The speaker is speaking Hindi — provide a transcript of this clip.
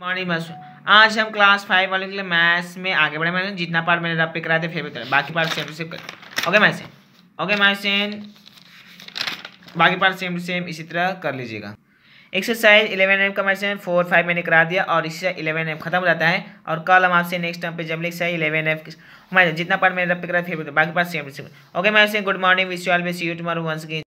मॉर्निंग बस आज हम क्लास फाइव वाले के लिए मैथ्स में आगे बढ़े मैंने जितना पार्ट मैंने रब पे कराए थे फिर भी करें बाकी पार्ट सेम टू सेम करें ओके मैसेन ओके मैसेन बाकी पार्ट सेम टू सेम इसी तरह कर लीजिएगा एक्सरसाइज इलेवन एम का मैसेन फोर फाइव मैंने करा दिया और इसी इससे इलेवन एम खत्म हो जाता है और कल हम आपसे नेक्स्ट टाइम पर जब लिख सही इलेवन एफ मैसेन जितना पार्ट मैंने रब पे कराए फिर भी बाकी part same to same okay मैसेन good morning wish you all be see you tomorrow once gain